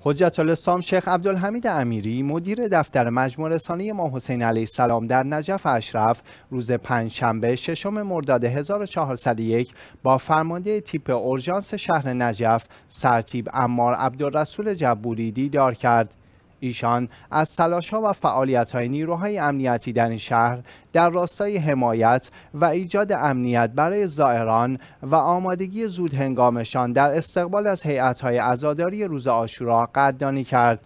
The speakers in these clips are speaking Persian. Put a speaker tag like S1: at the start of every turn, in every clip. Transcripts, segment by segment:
S1: حجت الاسلام شیخ عبدالحمید امیری مدیر دفتر مجموع رسانه ما حسین علیه السلام در نجف اشرف روز پنجشنبه ششم مرداد 1401 با فرمانده تیپ اورژانس شهر نجف سرتیب امار عبدالرسول جبوری دیدار کرد ایشان از تلاش ها و فعالیت های نیروهای امنیتی در این شهر در راستای حمایت و ایجاد امنیت برای زائران و آمادگی زود هنگامشان در استقبال از حیعت های ازاداری روز آشورا قدردانی کرد.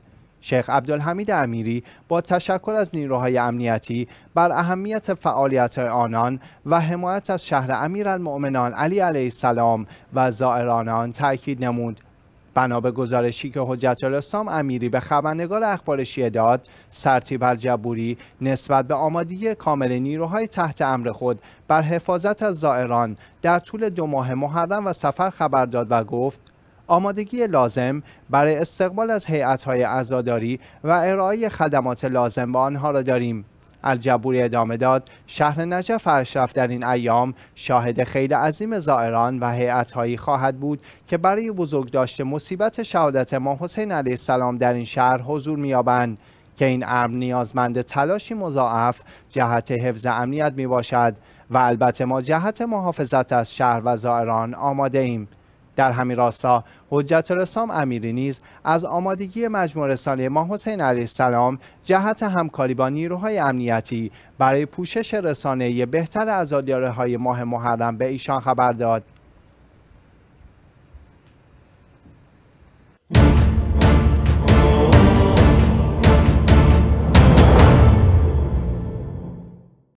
S1: شیخ عبدالحمید امیری با تشکر از نیروهای امنیتی بر اهمیت فعالیت آنان و حمایت از شهر امیرالمؤمنان علی علیه السلام و زائرانان تاکید نمود بنا به گزارشی که حجت الاسلام امیری به خبرنگار اخبار داد سرتیب الجبوری نسبت به آمادگی کامل نیروهای تحت امر خود بر حفاظت از زائران در طول دو ماه محرم و سفر خبر داد و گفت آمادگی لازم برای استقبال از هیئت‌های عزاداری و ارائه خدمات لازم به آنها را داریم الجبوری ادامه داد شهر نجف اشرف در این ایام شاهد خیلی عظیم زائران و هیئتهایی خواهد بود که برای داشته مصیبت شهادت ما حسین علیه السلام در این شهر حضور میابند که این امر نیازمند تلاشی مضاعف جهت حفظ امنیت می باشد و البته ما جهت محافظت از شهر و زائران آماده ایم. در همین راستا حجت رسام امیری نیز از آمادگی مجموع رسانه ما حسین علیه السلام جهت همکاری با نیروهای امنیتی برای پوشش رسانه بهتر از های ماه محرم به ایشان خبر داد